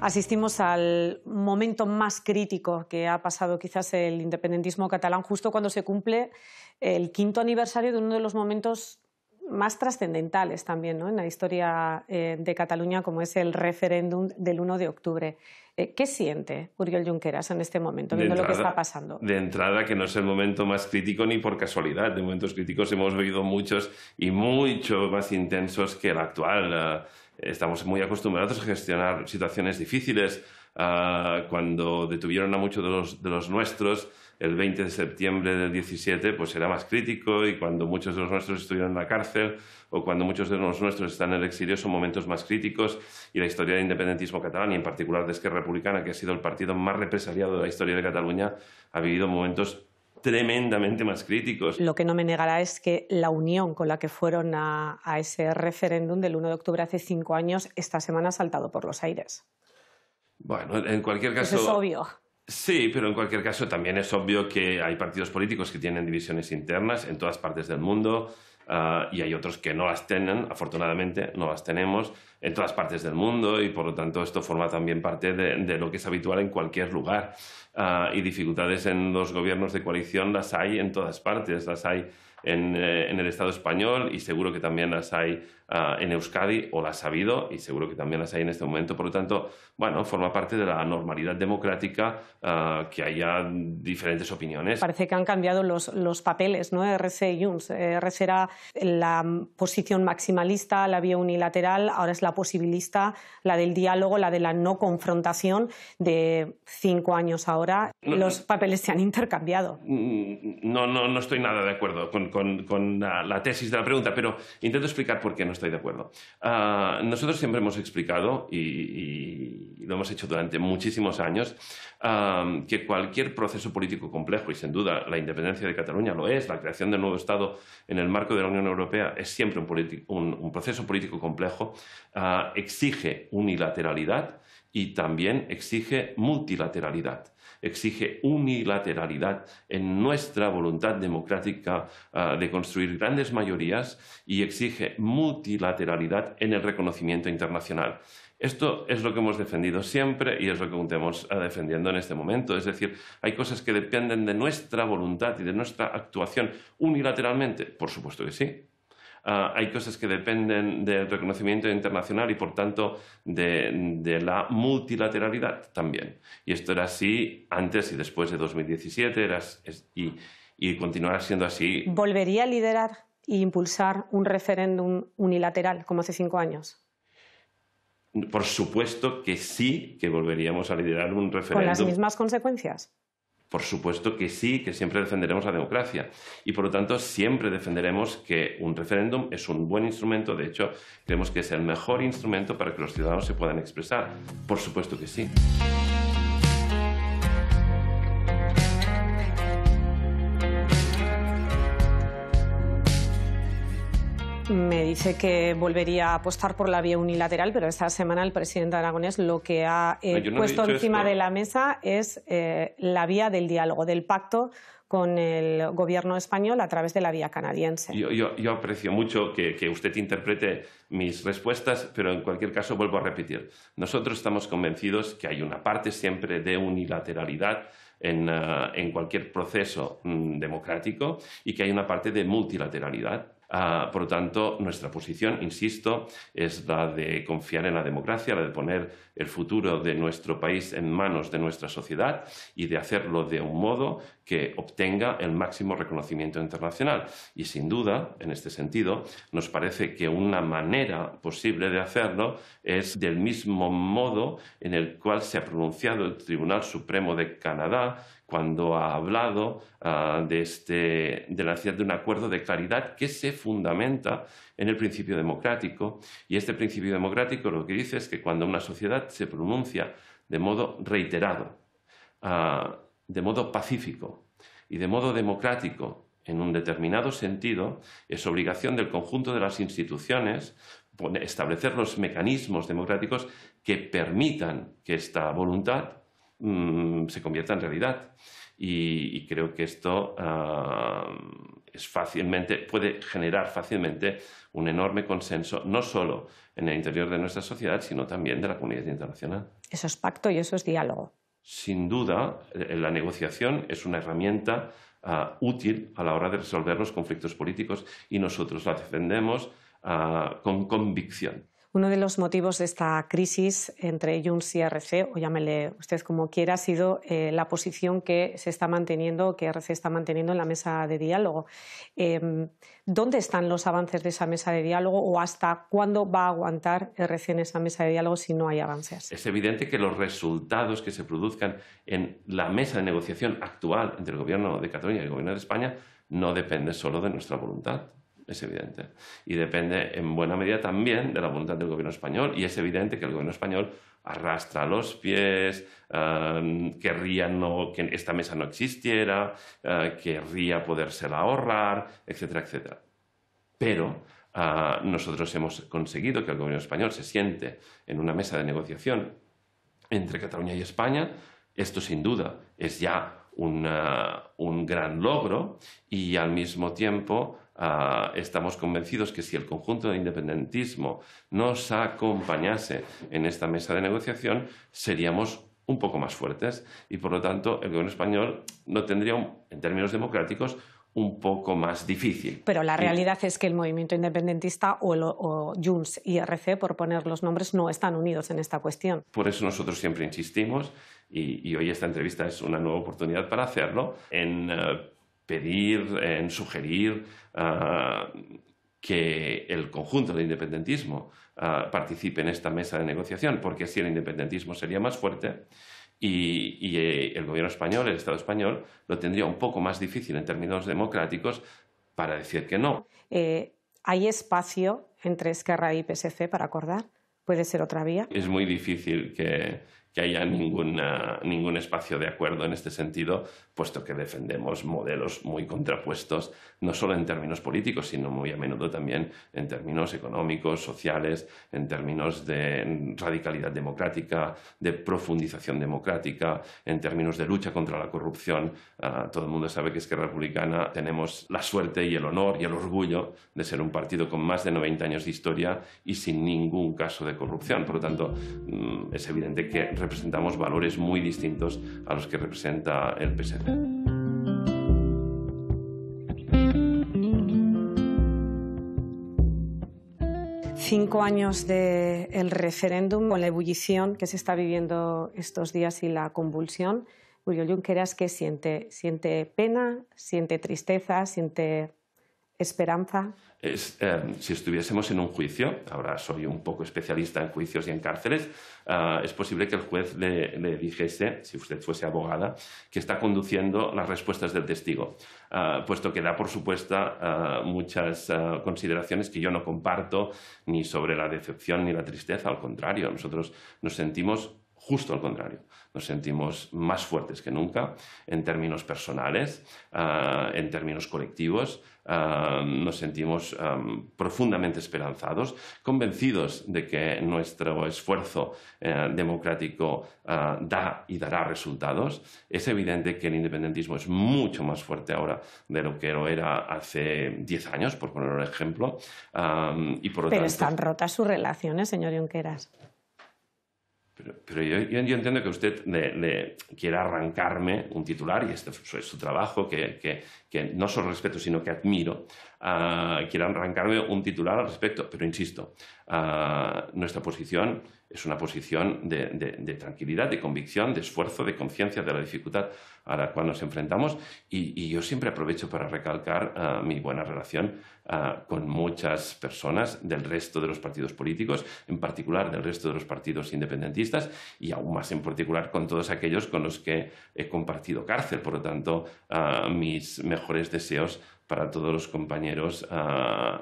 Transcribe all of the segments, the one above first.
asistimos al momento más crítico que ha pasado quizás el independentismo catalán, justo cuando se cumple el quinto aniversario de uno de los momentos más trascendentales también en la historia eh, de Cataluña, como es el referéndum del 1 de octubre. Eh, ¿Qué siente Uriel Junqueras en este momento, viendo lo que está pasando? De entrada, que no es el momento más crítico ni por casualidad. De momentos críticos hemos vivido muchos y mucho más intensos que el actual. Eh, estamos muy acostumbrados a gestionar situaciones difíciles. Ah, cuando detuvieron a muchos de los, nuestros, el 20 de septiembre del 17 pues era más crítico y cuando muchos de los nuestros estuvieron en la cárcel o cuando muchos de los nuestros están en el exilio son momentos más críticos y la historia del independentismo catalán y en particular de Esquerra Republicana, que ha sido el partido más represaliado de la historia de Cataluña, ha vivido momentos tremendamente más críticos. Lo que no me negará es que la unión con la que fueron a, ese referéndum del 1 de octubre hace cinco años, esta semana ha saltado por los aires. Bueno, en cualquier pues caso... es obvio. Sí, pero en cualquier caso también es obvio que hay partidos políticos que tienen divisiones internas en todas partes del mundo Ah, y hay otros que no las tienen, afortunadamente no las tenemos en todas partes del mundo y por lo tanto esto forma también parte de, lo que es habitual en cualquier lugar. Ah, y dificultades en los gobiernos de coalición las hay en todas partes, las hay en eh, el Estado español y seguro que también las hay Ah, en Euskadi o la ha sabido y seguro que también las hay en este momento. Por lo tanto, bueno, forma parte de la normalidad democrática ah, que haya diferentes opiniones. Parece que han cambiado los, papeles, ¿no? RC y Junts. Eh, RC era la posición maximalista, la vía unilateral, ahora es la posibilista, la del diálogo, la de la no confrontación de cinco años ahora. los papeles se han intercambiado. Mm, no, no, no estoy nada de acuerdo con, la, la tesis de la pregunta, pero intento explicar por qué no estoy de acuerdo. Ah, nosotros siempre hemos explicado, y, lo hemos hecho durante muchísimos años, ah, que cualquier proceso político complejo, y sin duda la independencia de Cataluña lo es, la creación del nuevo Estado en el marco de la Unión Europea es siempre un, proceso político complejo, ah, exige unilateralidad y también exige multilateralidad, exige unilateralidad en nuestra voluntad democrática ah, de construir grandes mayorías y exige multilateralidad en el reconocimiento internacional. Esto es lo que hemos defendido siempre y es lo que contemos ah, defendiendo en este momento. Es decir, hay cosas que dependen de nuestra voluntad y de nuestra actuación unilateralmente. Por supuesto que sí, Ah, hay cosas que dependen del reconocimiento internacional y, por tanto, de, la multilateralidad también. Y esto era así antes y después de 2017 era, y, y continuará siendo así. ¿Volvería a liderar e impulsar un referéndum unilateral como hace cinco años? Por supuesto que sí, que volveríamos a liderar un referéndum. ¿Con las mismas consecuencias? Por supuesto que sí, que siempre defenderemos la democracia y por lo tanto siempre defenderemos que un referéndum es un buen instrumento, de hecho creemos que es el mejor instrumento para que los ciudadanos se puedan expresar. Por supuesto que sí. Me dice que volvería a apostar por la vía unilateral, pero esta semana el presidente Aragonés lo que ha eh, ah, puesto encima de la mesa es eh, la vía del diálogo, del pacto con el gobierno español a través de la vía canadiense. Yo, aprecio mucho que, usted interprete mis respuestas, pero en cualquier caso vuelvo a repetir. Nosotros estamos convencidos que hay una parte siempre de unilateralidad en, eh, cualquier proceso mm, democrático y que hay una parte de multilateralidad Ah, por lo tanto, nuestra posición, insisto, es la de confiar en la democracia, la de poner el futuro de nuestro país en manos de nuestra sociedad y de hacerlo de un modo que obtenga el máximo reconocimiento internacional. Y sin duda, en este sentido, nos parece que una manera posible de hacerlo es del mismo modo en el cual se ha pronunciado el Tribunal Supremo de Canadá cuando ha hablado ah, este, de, la necesidad de un acuerdo de claridad que se fundamenta en el principio democrático. Y este principio democrático lo que dice es que cuando una sociedad se pronuncia de modo reiterado, ah, de modo pacífico y de modo democrático en un determinado sentido, es obligación del conjunto de las instituciones establecer los mecanismos democráticos que permitan que esta voluntad Mm, se convierta en realidad. Y, creo que esto ah, puede generar fácilmente un enorme consenso, no solo en el interior de nuestra sociedad, sino también de la comunidad internacional. Eso es pacto y eso es diálogo. Sin duda, eh, la negociación es una herramienta ah, útil a la hora de resolver los conflictos políticos y nosotros la defendemos ah, con convicción. Uno de los motivos de esta crisis entre Junts y RC, o llámele usted como quiera, ha sido eh, la posición que se está manteniendo, que RC está manteniendo en la mesa de diálogo. Em, ¿Dónde están los avances de esa mesa de diálogo o hasta cuándo va a aguantar RC en esa mesa de diálogo si no hay avances? Es evidente que los resultados que se produzcan en la mesa de negociación actual entre el Gobierno de Cataluña y el Gobierno de España no dependen solo de nuestra voluntad es evidente. Y depende en buena medida también de la voluntad del gobierno español y es evidente que el gobierno español arrastra los pies, eh, querría no, que esta mesa no existiera, eh, querría podérsela ahorrar, etcétera, etcétera. Pero eh, nosotros hemos conseguido que el gobierno español se siente en una mesa de negociación entre Cataluña y España. Esto sin duda es ya un gran logro y al mismo tiempo Ah, estamos convencidos que si el conjunto de independentismo nos acompañase en esta mesa de negociación, seríamos un poco más fuertes y, por lo tanto, el gobierno español no tendría, en términos democráticos, un poco más difícil. Pero la realidad es que el movimiento independentista o, el, o Junts y RC, por poner los nombres, no están unidos en esta cuestión. Por eso nosotros siempre insistimos, y, hoy esta entrevista es una nueva oportunidad para hacerlo, en eh, pedir, en sugerir ah, que el conjunto del independentismo ah, participe en esta mesa de negociación, porque así el independentismo sería más fuerte y, eh, el gobierno español, el Estado español, lo tendría un poco más difícil en términos democráticos para decir que no. Eh, ¿Hay espacio entre Esquerra y PSC para acordar? ¿Puede ser otra vía? Es muy difícil que, que haya ningún espacio de acuerdo en este sentido, puesto que defendemos modelos muy contrapuestos, no solo en términos políticos, sino muy a menudo también en términos económicos, sociales, en términos de radicalidad democrática, de profundización democrática, en términos de lucha contra la corrupción. Ah, todo el mundo sabe que es que Republicana tenemos la suerte y el honor y el orgullo de ser un partido con más de 90 años de historia y sin ningún caso de corrupción. Por lo tanto, mm, es evidente que representamos valores muy distintos a los que representa el PSC. cinco años del referéndum, con la ebullición que se está viviendo estos días y la convulsión, Julio Junqueras que siente, siente pena, siente tristeza, siente Esperanza. Eh, si estuviésemos en un juicio, ahora soy un poco especialista en juicios y en cárceles, eh, es posible que el juez le, dijese, si usted fuese abogada, que está conduciendo las respuestas del testigo, eh, puesto que da por supuesta muchas consideraciones que yo no comparto ni sobre la decepción ni la tristeza, al contrario, nosotros nos sentimos Justo al contrario, nos sentimos más fuertes que nunca en términos personales, ah, en términos colectivos, ah, nos sentimos ah, profundamente esperanzados, convencidos de que nuestro esfuerzo eh, democrático da y dará resultados. Es evidente que el independentismo es mucho más fuerte ahora de lo que lo era hace 10 años, por poner un ejemplo. Pero están rotas sus relaciones, señor Junqueras. Pero, yo, entiendo que usted quiera arrancarme un titular, y este es su trabajo, que, no solo respeto, sino que admiro, ah, quiera arrancarme un titular al respecto. Pero insisto, ah, nuestra posición es una posición de tranquilidad, de convicción, de esfuerzo, de conciencia de la dificultad a la cual nos enfrentamos y, yo siempre aprovecho para recalcar ah, mi buena relación ah, con muchas personas del resto de los partidos políticos, en particular del resto de los partidos independentistas y aún más en particular con todos aquellos con los que he compartido cárcel. Por lo tanto, ah, mis mejores deseos para todos los compañeros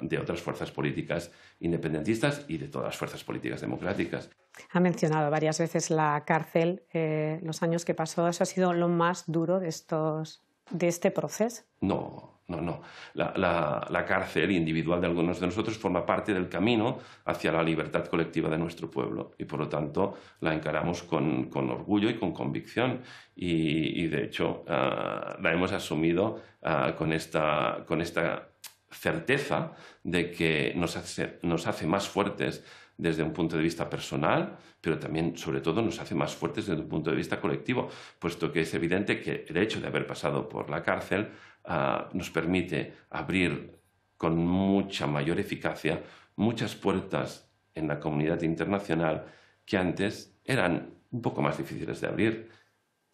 de otras fuerzas políticas independentistas y de todas las fuerzas políticas democráticas. Ha mencionado varias veces la cárcel, eh, los años que pasó. ¿Eso ha sido lo más duro de, estos, de este proceso? No, no, no. La, cárcel individual de algunos de nosotros forma parte del camino hacia la libertad colectiva de nuestro pueblo y por lo tanto la encaramos con, orgullo y con convicción y, de hecho ah, la hemos asumido ah, con esta... Con esta certeza de que nos nos hace más fuertes, desde un punto de vista personal, pero también, sobre todo, nos hace más fuertes desde un punto de vista colectivo, puesto que es evidente que el hecho de haber pasado por la cárcel ah, nos permite abrir con mucha mayor eficacia muchas puertas en la comunidad internacional que antes eran un poco más difíciles de abrir.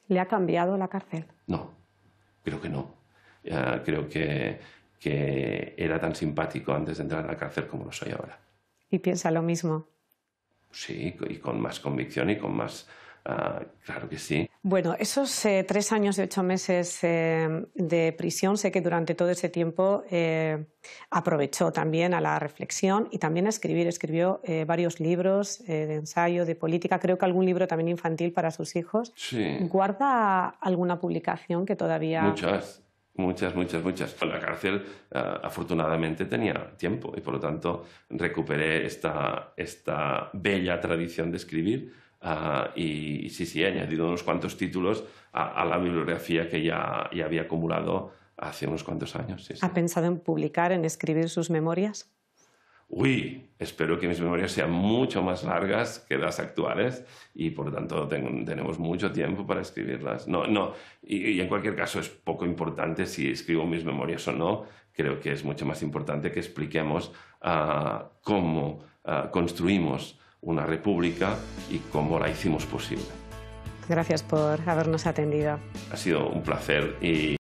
¿Le ha cambiado la cárcel? No, creo que no. Ah, creo que era tan simpático antes de entrar a la cárcel como lo soy ahora y piensa lo mismo. Sí, y con más convicción y con más... Ah, claro que sí. Bueno, esos eh, tres años y ocho meses eh, de prisión, sé que durante todo ese tiempo eh, aprovechó también a la reflexión y también a escribir. Escribió varios libros de ensayo, de política, creo que algún libro también infantil para sus hijos. Sí. ¿Guarda alguna publicación que todavía... Muchas. Muchas, muchas, muchas. En la cárcel, eh, afortunadamente, tenía tiempo y, por lo tanto, recuperé esta, bella tradición de escribir eh, y, sí, sí, he añadido unos cuantos títulos a, la bibliografía que ya, había acumulado hace unos cuantos años. ¿Ha pensado en publicar, en escribir sus memorias? uy, espero que mis memorias sean mucho más largas que las actuales y por lo tanto tenemos mucho tiempo para escribirlas. No, no, y, en cualquier caso es poco importante si escribo mis memorias o no, creo que es mucho más importante que expliquemos ah, cómo ah, construimos una república y cómo la hicimos posible. Gracias por habernos atendido. Ha sido un placer y